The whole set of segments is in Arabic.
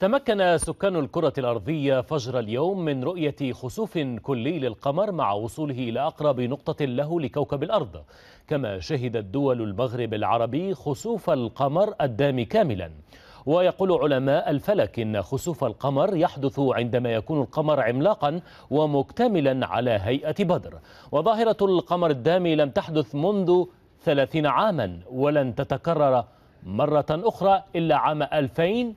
تمكن سكان الكرة الأرضية فجر اليوم من رؤية خسوف كلي للقمر مع وصوله إلى أقرب نقطة له لكوكب الأرض كما شهدت دول المغرب العربي خسوف القمر الدام كاملا ويقول علماء الفلك إن خسوف القمر يحدث عندما يكون القمر عملاقا ومكتملا على هيئة بدر وظاهرة القمر الدامي لم تحدث منذ ثلاثين عاما ولن تتكرر مرة أخرى إلا عام 2000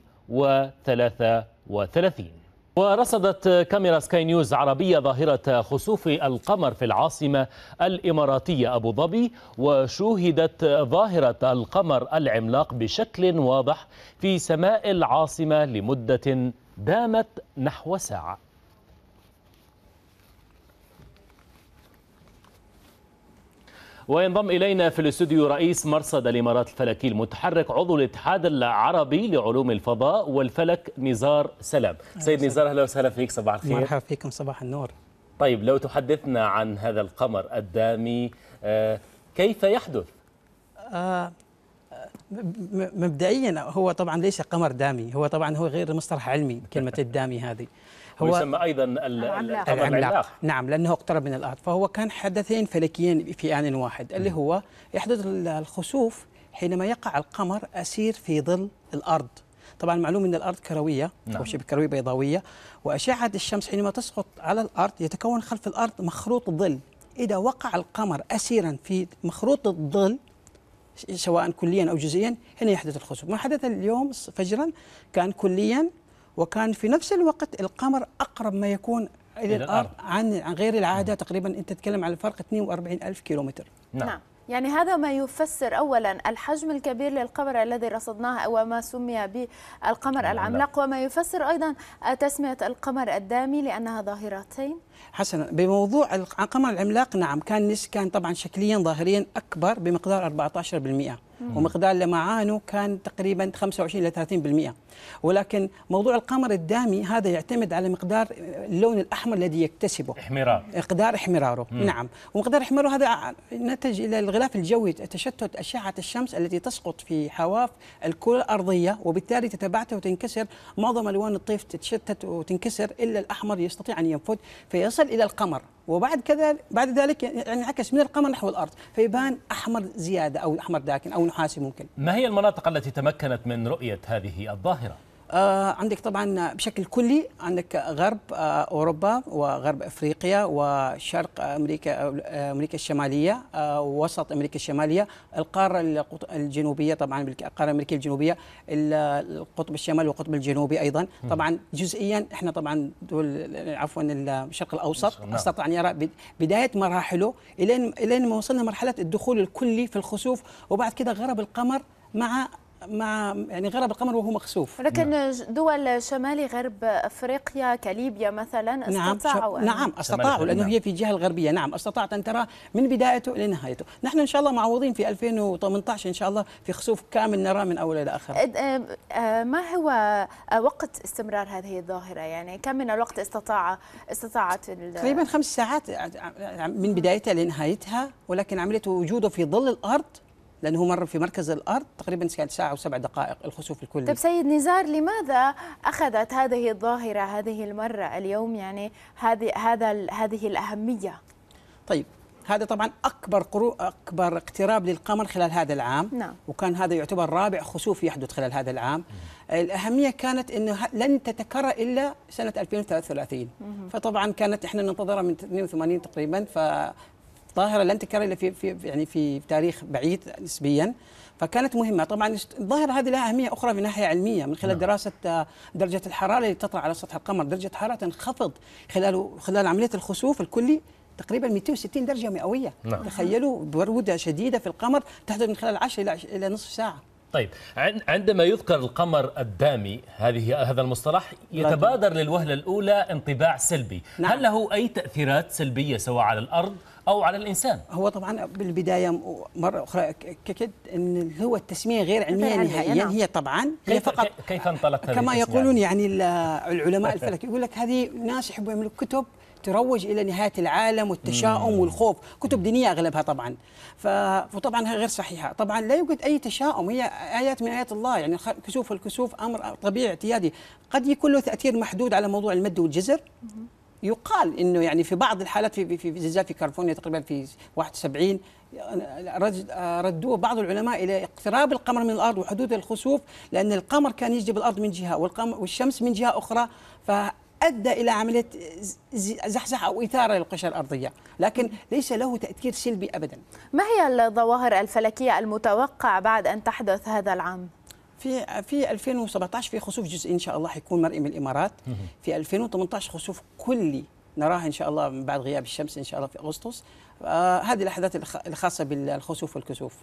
وثلاثين ورصدت كاميرا سكاي نيوز عربية ظاهرة خسوف القمر في العاصمة الإماراتية أبو ظبي وشوهدت ظاهرة القمر العملاق بشكل واضح في سماء العاصمة لمدة دامت نحو ساعة وينضم إلينا في الاستوديو رئيس مرصد الإمارات الفلكي المتحرك عضو الاتحاد العربي لعلوم الفضاء والفلك نزار سلام سيد نزار أهلا وسهلا فيك صباح الخير مرحبا فيكم صباح النور طيب لو تحدثنا عن هذا القمر الدامي آه، كيف يحدث؟ آه مبدئيا هو طبعا ليس قمر دامي هو طبعا هو غير مصطلح علمي كلمة الدامي هذه هو يسمى ايضا العملاق. العملاق نعم لانه اقترب من الارض فهو كان حدثين فلكيين في ان واحد اللي هو يحدث الخسوف حينما يقع القمر اسير في ظل الارض طبعا معلوم ان الارض كرويه نعم. او شبه كرويه بيضاويه واشعه الشمس حينما تسقط على الارض يتكون خلف الارض مخروط ظل اذا وقع القمر اسيرا في مخروط الظل سواء كليا او جزئيا هنا يحدث الخسوف ما حدث اليوم فجرا كان كليا وكان في نفس الوقت القمر أقرب ما يكون إلى الأرض عن غير العادة تقريبا أنت تتكلم على فرق 42 ألف كيلومتر نعم. نعم. يعني هذا ما يفسر اولا الحجم الكبير للقمر الذي رصدناه وما سمي بالقمر نعم. العملاق وما يفسر ايضا تسميه القمر الدامي لانها ظاهرتين حسنا بموضوع القمر العملاق نعم كان كان طبعا شكليا ظاهريا اكبر بمقدار 14% ومقدار لمعانه كان تقريبا 25 الى 30% ولكن موضوع القمر الدامي هذا يعتمد على مقدار اللون الاحمر الذي يكتسبه احمرار مقدار احمراره مم. نعم ومقدار احمراره هذا نتج الى الغلاف الجوي تشتت اشعه الشمس التي تسقط في حواف الكره الارضيه وبالتالي تتبعته وتنكسر معظم الوان الطيف تتشتت وتنكسر الا الاحمر يستطيع ان ينفذ فيصل الى القمر وبعد كذا بعد ذلك انعكس من القمر نحو الارض فيبان احمر زياده او احمر داكن او نحاسي ممكن ما هي المناطق التي تمكنت من رؤيه هذه الظاهره آه عندك طبعا بشكل كلي عندك غرب آه اوروبا وغرب افريقيا وشرق امريكا آه، امريكا الشماليه آه امريكا الشماليه القاره الجنوبيه طبعا القاره الامريكيه الجنوبيه القطب الشمالي والقطب الجنوبي ايضا طبعا جزئيا احنا طبعا دول عفوا الشرق الاوسط استطاع نعم. ان يعني يرى بدايه مراحله الين الين ما وصلنا مرحله الدخول الكلي في الخسوف وبعد كده غرب القمر مع مع يعني غرب القمر وهو مخسوف لكن نعم. دول شمال غرب افريقيا كليبيا مثلا نعم، استطاعوا نعم, نعم استطاعوا لانه نعم. هي في الجهه الغربيه نعم استطاعت ان ترى من بدايته الى نهايته نحن ان شاء الله معوضين في 2018 ان شاء الله في خسوف كامل نراه من اول الى اخر آه، آه، ما هو آه، وقت استمرار هذه الظاهره يعني كم من الوقت استطاع استطاعت تقريبا خمس ساعات من بدايتها لنهايتها ولكن عمليه وجوده في ظل الارض لانه هو مر في مركز الارض تقريبا ساعه وسبع دقائق الخسوف الكلي طيب سيد نزار لماذا اخذت هذه الظاهره هذه المره اليوم يعني هذه هذا هذه الاهميه طيب هذا طبعا اكبر قرو اكبر اقتراب للقمر خلال هذا العام نعم. وكان هذا يعتبر رابع خسوف يحدث خلال هذا العام مم. الاهميه كانت انه لن تتكرر الا سنه 2033 مم. فطبعا كانت احنا ننتظرها من 82 تقريبا ف ظاهره لن تتكرر الا في في يعني في تاريخ بعيد نسبيا فكانت مهمه طبعا الظاهره هذه لها اهميه اخرى من ناحيه علميه من خلال نعم. دراسه آه، درجه الحراره اللي تطلع على سطح القمر درجه حراره تنخفض خلال خلال عمليه الخسوف الكلي تقريبا 260 درجه مئويه نعم. تخيلوا بروده شديده في القمر تحدث من خلال 10 الى نصف ساعه طيب عندما يذكر القمر الدامي هذه هذا المصطلح يتبادر للوهله الاولى انطباع سلبي نعم. هل له اي تاثيرات سلبيه سواء على الارض او على الانسان هو طبعا بالبدايه مره اخرى ككد ان هو التسميه غير علميه نهائيا نعم. هي طبعا هي كيف فقط كيف انطلقت كما يقولون يعني العلماء الفلك يقول لك هذه ناس يحبوا يملك كتب تروج الى نهايه العالم والتشاؤم والخوف كتب دينيه اغلبها طبعا فطبعا هي غير صحيحه طبعا لا يوجد اي تشاؤم هي ايات من ايات الله يعني كسوف الكسوف امر طبيعي اعتيادي قد يكون له تاثير محدود على موضوع المد والجزر يقال انه يعني في بعض الحالات في في زلزال في كاليفورنيا تقريبا في 71 ردوه بعض العلماء الى اقتراب القمر من الارض وحدود الخسوف لان القمر كان يجذب الارض من جهه والقمر والشمس من جهه اخرى ف ادى الى عمليه زحزحه او اثاره للقشره الارضيه، لكن ليس له تاثير سلبي ابدا. ما هي الظواهر الفلكيه المتوقع بعد ان تحدث هذا العام؟ في في 2017 في خسوف جزئي ان شاء الله حيكون مرئي من الامارات، في 2018 خسوف كلي نراها ان شاء الله من بعد غياب الشمس ان شاء الله في اغسطس، آه هذه الاحداث الخاصه بالخسوف والكسوف.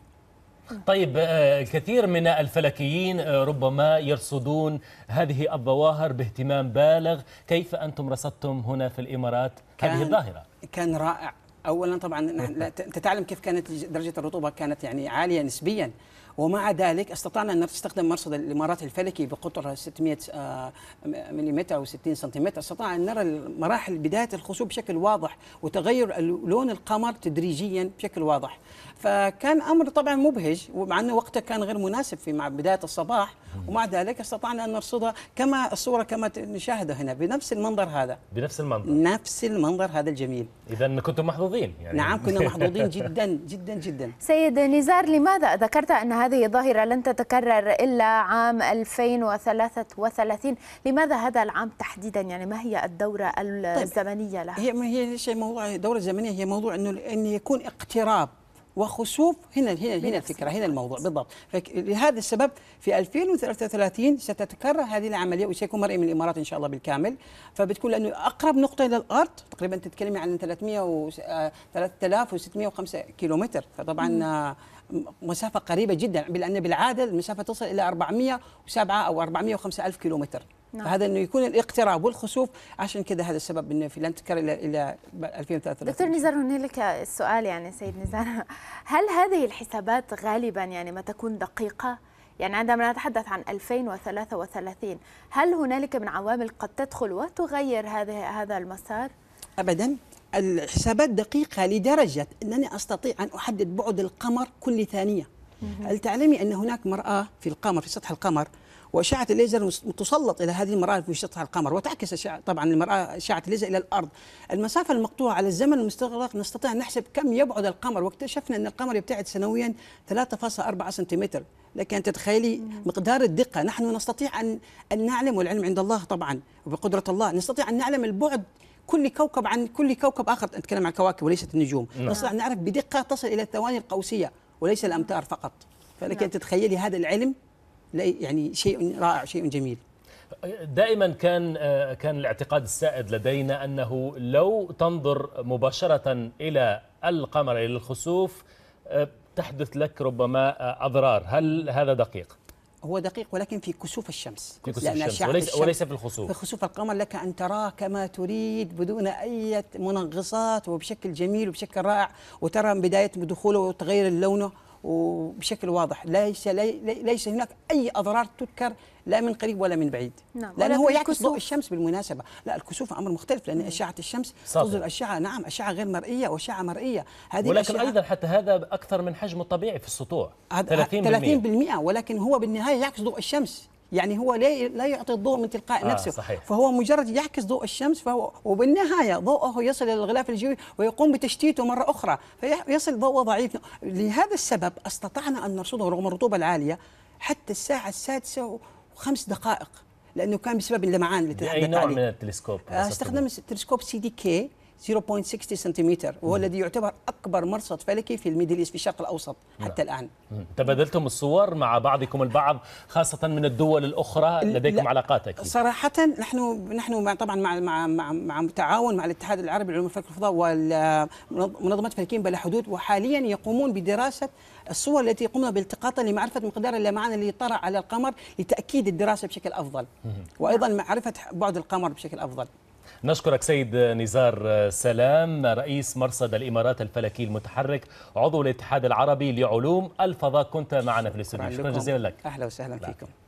طيب آه، كثير من الفلكيين آه، ربما يرصدون هذه الظواهر باهتمام بالغ كيف أنتم رصدتم هنا في الإمارات هذه الظاهرة كان رائع اولا طبعا انت تعلم كيف كانت درجه الرطوبه كانت يعني عاليه نسبيا ومع ذلك استطعنا أن نستخدم مرصد الإمارات الفلكي بقطر 600 آه، ملم أو 60 سم استطعنا أن نرى مراحل بداية الخصوب بشكل واضح وتغير لون القمر تدريجيا بشكل واضح فكان أمر طبعا مبهج ومع أنه وقته كان غير مناسب في مع بداية الصباح ومع ذلك استطعنا أن نرصدها كما الصورة كما نشاهده هنا بنفس المنظر هذا بنفس المنظر نفس المنظر هذا الجميل إذا كنتم محظوظين يعني نعم كنا محظوظين جدا جدا جدا سيد نزار لماذا ذكرت أن هذا هذه ظاهرة لن تتكرر إلا عام 2033 لماذا هذا العام تحديدا يعني ما هي الدورة طيب. الزمنية لها؟ هي ما هي شيء موضوع دورة زمنية هي موضوع أنه أن يكون اقتراب وخسوف هنا هنا هنا الفكره هنا الموضوع بالضبط لهذا السبب في 2033 ستتكرر هذه العمليه وسيكون مرئي من الامارات ان شاء الله بالكامل فبتكون لانه اقرب نقطه الى الارض تقريبا تتكلمي عن 300 و 3605 كيلومتر فطبعا مسافة قريبة جدا لأن بالعادة المسافة تصل إلى 407 أو 405 ألف كيلومتر نعم. فهذا انه يكون الاقتراب والخسوف عشان كذا هذا السبب انه في لن تكرر الى الى دكتور نزار هنا لك السؤال يعني سيد نزار هل هذه الحسابات غالبا يعني ما تكون دقيقه؟ يعني عندما نتحدث عن 2033 هل هنالك من عوامل قد تدخل وتغير هذه هذا المسار؟ ابدا الحسابات دقيقة لدرجة أنني أستطيع أن أحدد بعد القمر كل ثانية هل تعلمي أن هناك مرآة في القمر في سطح القمر وأشعة الليزر تسلط إلى هذه المرآة في سطح القمر وتعكس طبعا المرآة أشعة الليزر إلى الأرض المسافة المقطوعة على الزمن المستغرق نستطيع أن نحسب كم يبعد القمر واكتشفنا أن القمر يبتعد سنويا 3.4 سنتيمتر لك أن تتخيلي مقدار الدقة نحن نستطيع أن أن نعلم والعلم عند الله طبعا وبقدرة الله نستطيع أن نعلم البعد كل كوكب عن كل كوكب اخر نتكلم عن الكواكب وليست النجوم نعم. نستطيع نعرف بدقه تصل الى الثواني القوسيه وليس الامتار فقط فلك نعم. تتخيلي هذا العلم يعني شيء رائع شيء جميل دائما كان آه، كان الاعتقاد السائد لدينا انه لو تنظر مباشره الى القمر الى الخسوف آه، تحدث لك ربما آه، اضرار هل هذا دقيق هو دقيق ولكن في كسوف الشمس في كسوف لأن الشمس وليس, الشمس وليس في الخسوف في خسوف القمر لك أن تراه كما تريد بدون أي منغصات وبشكل جميل وبشكل رائع وترى بداية دخوله وتغير لونه وبشكل واضح ليس لي ليس هناك أي أضرار تذكر لا من قريب ولا من بعيد نعم. لأن هو يعكس ضوء الشمس بالمناسبة لا الكسوف أمر مختلف لأن نعم. أشعة الشمس صحيح. تصدر أشعة نعم أشعة غير مرئية وأشعة مرئية هذه ولكن أيضا حتى هذا أكثر من حجمه الطبيعي في السطوع 30%, 30% ولكن هو بالنهاية يعكس ضوء الشمس يعني هو لا لا يعطي الضوء من تلقاء آه نفسه صحيح. فهو مجرد يعكس ضوء الشمس فهو وبالنهايه ضوءه يصل الى الغلاف الجوي ويقوم بتشتيته مره اخرى فيصل ضوء ضعيف لهذا السبب استطعنا ان نرصده رغم الرطوبه العاليه حتى الساعه السادسه خمس دقائق لانه كان بسبب اللمعان اللي تحدث عليه نوع من التلسكوب آه، استخدم تلسكوب سي دي كي 0.60 سنتيمتر وهو الذي يعتبر اكبر مرصد فلكي في الميدل ايست في الشرق الاوسط نعم. حتى الان تبادلتم الصور مع بعضكم البعض خاصه من الدول الاخرى لديكم علاقات اكيد صراحه نحن نحن مع طبعا مع مع مع, مع تعاون مع الاتحاد العربي لعلوم الفلك والفضاء ومنظمه فلكيين بلا حدود وحاليا يقومون بدراسه الصور التي قمنا بالتقاطها لمعرفه مقدار اللمعان اللي طرأ على القمر لتاكيد الدراسه بشكل افضل وايضا معرفه بعد القمر بشكل افضل نشكرك سيد نزار سلام رئيس مرصد الإمارات الفلكي المتحرك عضو الاتحاد العربي لعلوم الفضاء كنت معنا في الاستوديو شكرا جزيلا لك أهلا وسهلا فيكم